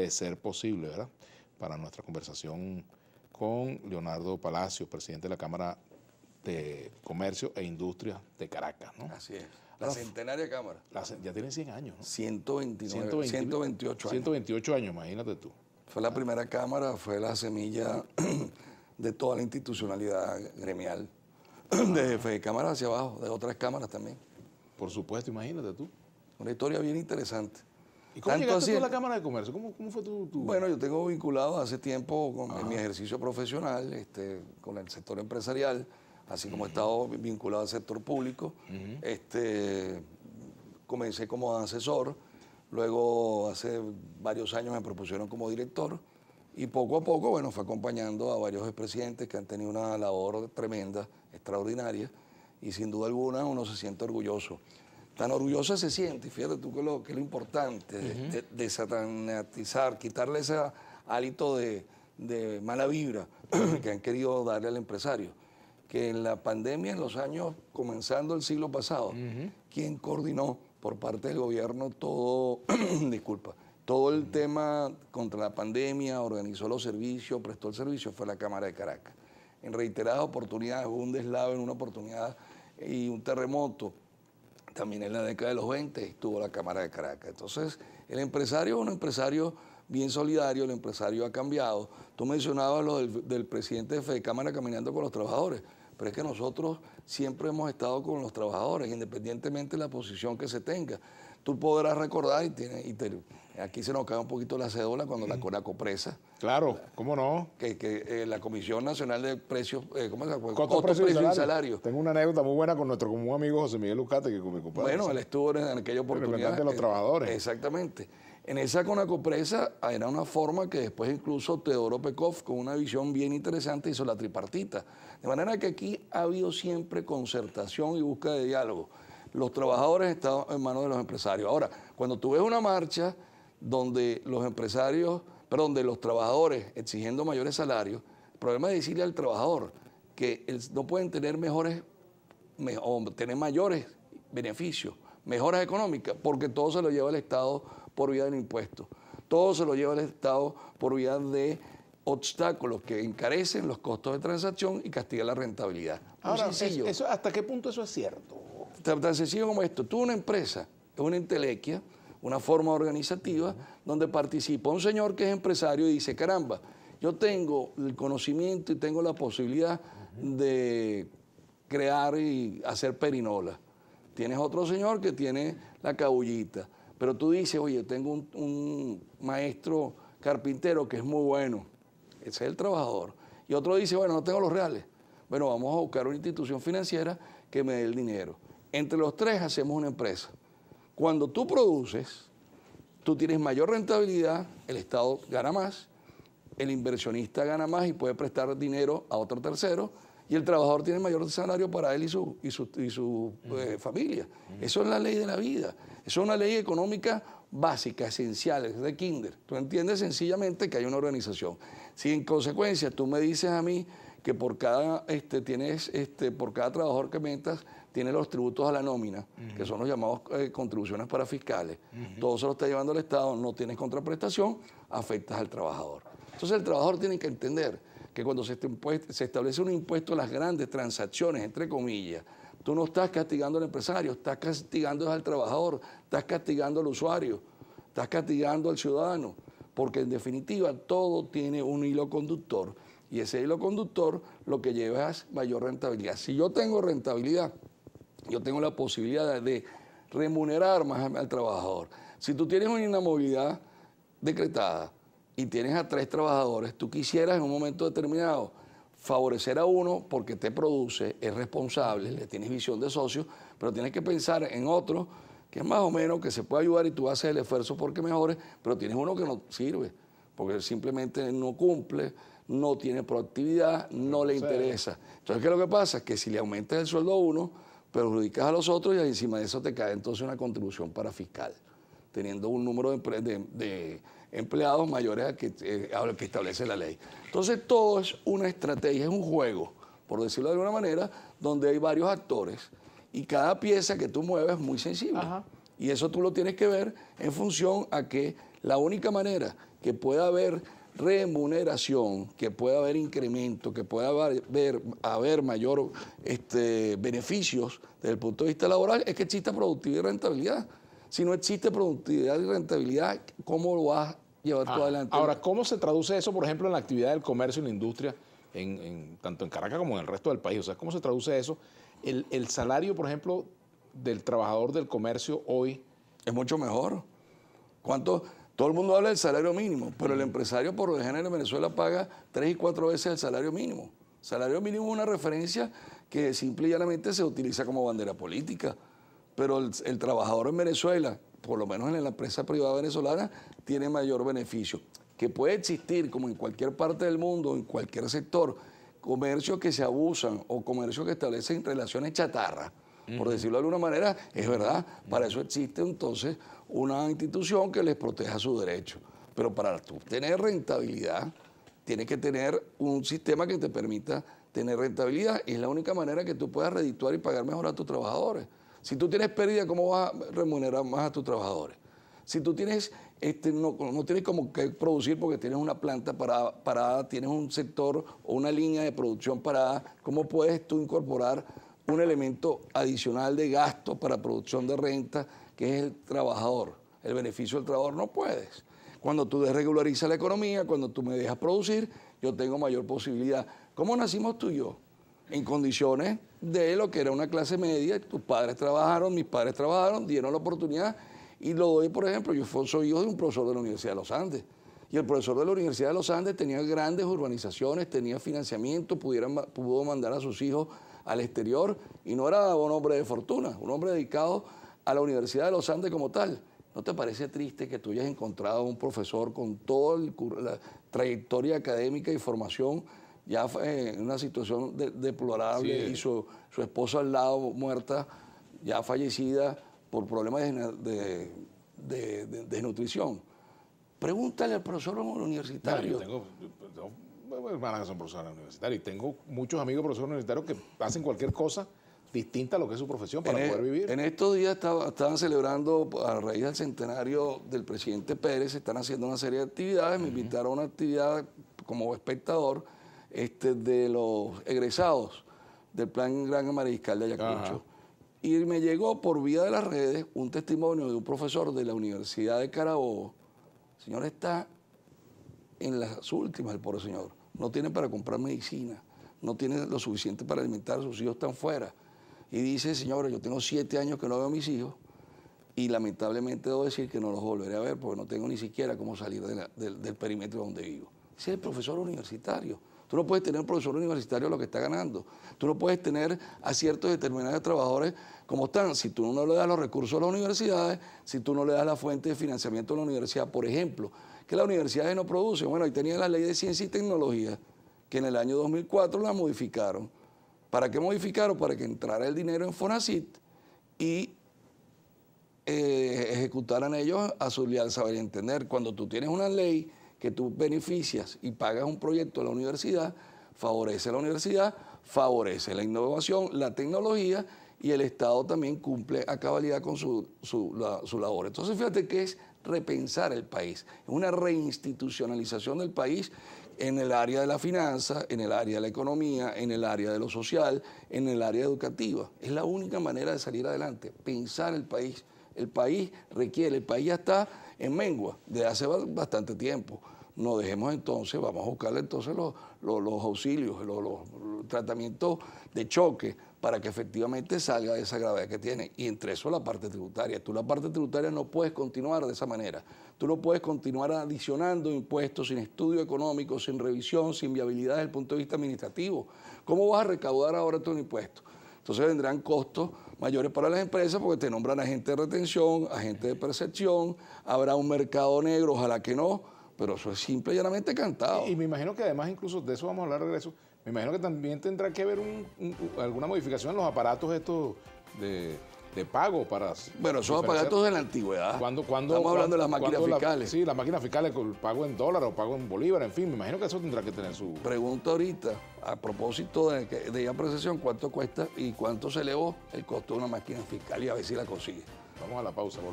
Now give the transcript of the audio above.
de ser posible, ¿verdad? Para nuestra conversación con Leonardo Palacio, presidente de la Cámara de Comercio e Industria de Caracas, ¿no? Así es. La centenaria Cámara. ya tiene 100 años, 129, 128 años. 128 años, imagínate tú. Fue la primera Cámara, fue la semilla de toda la institucionalidad gremial, de, de cámaras hacia abajo, de otras cámaras también. Por supuesto, imagínate tú. Una historia bien interesante. ¿Y cómo llegaste a la Cámara de Comercio? ¿Cómo, cómo fue tu, Bueno, yo tengo vinculado hace tiempo con mi ejercicio profesional, este, con el sector empresarial, así como he estado vinculado al sector público. este, comencé como asesor, luego hace varios años me propusieron como director y poco a poco, bueno, fue acompañando a varios expresidentes que han tenido una labor tremenda, extraordinaria, y sin duda alguna uno se siente orgulloso tan orgullosa se siente, fíjate tú que lo, que lo importante, de, satanatizar, quitarle ese hálito de, mala vibra que han querido darle al empresario. Que en la pandemia, en los años comenzando el siglo pasado, ¿quién quien coordinó por parte del gobierno todo, disculpa, todo el tema contra la pandemia, organizó los servicios, prestó el servicio, fue la Cámara de Caracas. En reiteradas oportunidades, hubo un deslave en una oportunidad y un terremoto también en la década de los 20 estuvo la Cámara de Caracas. Entonces, el empresario es un empresario bien solidario, el empresario ha cambiado. Tú mencionabas lo del, presidente de Cámara caminando con los trabajadores, pero es que nosotros siempre hemos estado con los trabajadores, independientemente de la posición que se tenga tú podrás recordar, y, tiene, y aquí se nos cae un poquito la cédula cuando la Conaco presa. Claro, ¿cómo no? Que, eh, la Comisión Nacional de Precios, eh, ¿cómo se Precios y, Salarios. Tengo una anécdota muy buena con nuestro común amigo José Miguel Lucate, que con mi compadre. Bueno, él estuvo en aquella oportunidad. El representante de los eh, trabajadores. Exactamente. En esa Conaco presa ah, era una forma que después incluso Teodoro Pekov, con una visión bien interesante, hizo la tripartita. De manera que aquí ha habido siempre concertación y búsqueda de diálogo los trabajadores están en manos de los empresarios. Ahora, cuando tú ves una marcha donde los empresarios, perdón, de los trabajadores exigiendo mayores salarios, el problema es decirle al trabajador que no pueden tener mejores tener mayores beneficios, mejoras económicas, porque todo se lo lleva el Estado por vía del impuesto, todo se lo lleva el Estado por vía de obstáculos que encarecen los costos de transacción y castigan la rentabilidad. Ahora, ¿hasta qué punto eso es cierto? tan sencillo como esto. Tú una empresa, es una intelequia, una forma organizativa, donde participa un señor que es empresario y dice, caramba, yo tengo el conocimiento y tengo la posibilidad de crear y hacer perinola. Tienes otro señor que tiene la cabullita. Pero tú dices, oye, tengo un, un maestro carpintero que es muy bueno. Ese es el trabajador. Y otro dice, bueno, no tengo los reales. Bueno, vamos a buscar una institución financiera que me dé el dinero. Entre los tres hacemos una empresa. Cuando tú produces, tú tienes mayor rentabilidad, el Estado gana más, el inversionista gana más y puede prestar dinero a otro tercero y el trabajador tiene mayor salario para él y su, y eh, familia. Eso es la ley de la vida. Eso es una ley económica básica, esencial, es de kinder. Tú entiendes sencillamente que hay una organización. Si en consecuencia tú me dices a mí que por cada, este, tienes, este, por cada trabajador que metas tiene los tributos a la nómina, que son los llamados eh, contribuciones para fiscales. Todo se lo está llevando el Estado, no tienes contraprestación, afectas al trabajador. Entonces el trabajador tiene que entender que cuando se, se establece un impuesto a las grandes transacciones, entre comillas, tú no estás castigando al empresario, estás castigando al trabajador, estás castigando al usuario, estás castigando al ciudadano, porque en definitiva todo tiene un hilo conductor y ese hilo conductor lo que lleva es mayor rentabilidad. Si yo tengo rentabilidad, yo tengo la posibilidad de remunerar más al trabajador. Si tú tienes una inamovilidad decretada y tienes a tres trabajadores, tú quisieras en un momento determinado favorecer a uno porque te produce, es responsable, le tienes visión de socio, pero tienes que pensar en otro que es más o menos que se puede ayudar y tú haces el esfuerzo porque mejores, pero tienes uno que no sirve, porque simplemente no cumple, no tiene proactividad, no le interesa. Entonces, ¿qué es lo que pasa? Que si le aumentas el sueldo a uno, perjudicas a los otros y encima de eso te cae entonces una contribución para fiscal, teniendo un número de, empleados mayores a que, eh, que establece la ley. Entonces todo es una estrategia, es un juego, por decirlo de alguna manera, donde hay varios actores y cada pieza que tú mueves es muy sensible. Y eso tú lo tienes que ver en función a que la única manera que pueda haber remuneración, que pueda haber incremento, que pueda haber, haber mayor este, beneficios desde el punto de vista laboral, es que exista productividad y rentabilidad. Si no existe productividad y rentabilidad, ¿cómo lo vas a llevar tú ah, adelante? Ahora, ¿cómo se traduce eso, por ejemplo, en la actividad del comercio y la industria, tanto en Caracas como en el resto del país? O sea, ¿cómo se traduce eso? El, salario, por ejemplo, del trabajador del comercio hoy. Es mucho mejor. ¿Cuánto? Todo el mundo habla del salario mínimo, pero el mm. empresario por lo general en Venezuela paga tres y cuatro veces el salario mínimo. salario mínimo es una referencia que simple y llanamente se utiliza como bandera política. Pero el, trabajador en Venezuela, por lo menos en la empresa privada venezolana, tiene mayor beneficio. Que puede existir, como en cualquier parte del mundo, en cualquier sector, comercio que se abusan o comercio que establecen relaciones chatarras por decirlo de alguna manera, es verdad. Para eso existe entonces una institución que les proteja su derecho. Pero para tener rentabilidad, tienes que tener un sistema que te permita tener rentabilidad. Y es la única manera que tú puedas redituar y pagar mejor a tus trabajadores. Si tú tienes pérdida, ¿cómo vas a remunerar más a tus trabajadores? Si tú tienes, este, no, no, tienes como que producir porque tienes una planta parada, tienes un sector o una línea de producción parada, ¿cómo puedes tú incorporar un elemento adicional de gasto para producción de renta, que es el trabajador, el beneficio del trabajador. No puedes. Cuando tú desregularizas la economía, cuando tú me dejas producir, yo tengo mayor posibilidad. ¿Cómo nacimos tú y yo? En condiciones de lo que era una clase media, tus padres trabajaron, mis padres trabajaron, dieron la oportunidad y lo doy, por ejemplo, yo soy hijo de un profesor de la Universidad de los Andes. Y el profesor de la Universidad de los Andes tenía grandes urbanizaciones, tenía financiamiento, pudo mandar a sus hijos al exterior y no era un hombre de fortuna, un hombre dedicado a la Universidad de los Andes como tal. ¿No te parece triste que tú hayas encontrado a un profesor con toda la trayectoria académica y formación ya eh, en una situación deplorable y su, esposa al lado muerta, ya fallecida por problemas de, de, desnutrición? Pregúntale al profesor universitario. Pues, van profesores universitarios. Y tengo muchos amigos profesores universitarios que hacen cualquier cosa distinta a lo que es su profesión para e- poder vivir. En estos días estaba, estaban celebrando, a raíz del centenario del presidente Pérez, están haciendo una serie de actividades. Me invitaron a una actividad como espectador este, de los egresados del Plan Gran Mariscal de Ayacucho. Y me llegó por vía de las redes un testimonio de un profesor de la Universidad de Carabobo. El señor está en las últimas el pobre señor. No tiene para comprar medicina, no tiene lo suficiente para alimentar, a sus hijos están fuera. Y dice, señora, yo tengo siete años que no veo a mis hijos y lamentablemente debo decir que no los volveré a ver porque no tengo ni siquiera cómo salir del perímetro donde vivo. es el profesor universitario Tú no puedes tener un profesor universitario lo que está ganando. Tú no puedes tener a ciertos determinados trabajadores como están. Si tú no le das los recursos a las universidades, si tú no le das la fuente de financiamiento a la universidad, por ejemplo, que las universidades no producen. Bueno, ahí tenía la ley de ciencia y tecnología, que en el año 2004 la modificaron. ¿Para qué modificaron? Para que entrara el dinero en Fonacit y eh, ejecutaran ellos a su leal saber entender. Cuando tú tienes una ley que tú beneficias y pagas un proyecto a la universidad, favorece a la universidad, favorece la innovación, la tecnología y el Estado también cumple a cabalidad con su, su labor. Entonces fíjate que es repensar el país, una reinstitucionalización del país en el área de la finanza, en el área de la economía, en el área de lo social, en el área educativa. Es la única manera de salir adelante, pensar el país. El país requiere, el país ya está en mengua desde hace bastante tiempo no dejemos entonces, vamos a buscarle entonces los, auxilios, los, los, tratamientos de choque para que efectivamente salga de esa gravedad que tiene. Y entre eso la parte tributaria. Tú la parte tributaria no puedes continuar de esa manera. Tú no puedes continuar adicionando impuestos sin estudio económico, sin revisión, sin viabilidad desde el punto de vista administrativo. ¿Cómo vas a recaudar ahora tu impuesto? Entonces vendrán costos mayores para las empresas porque te nombran agente de retención, agente de percepción, habrá un mercado negro, ojalá que no pero eso es simple y llanamente cantado. Y, me imagino que además, incluso de eso vamos a hablar regreso, me imagino que también tendrá que haber alguna modificación en los aparatos estos de, pago para... Bueno, esos aparatos de la antigüedad. Cuando, cuando, Estamos hablando de las máquinas fiscales. sí, las máquinas fiscales, con pago en dólar o pago en bolívar, en fin, me imagino que eso tendrá que tener su... Pregunta ahorita, a propósito de, de ir procesión, ¿cuánto cuesta y cuánto se elevó el costo de una máquina fiscal y a ver si la consigue? Vamos a la pausa, volvemos.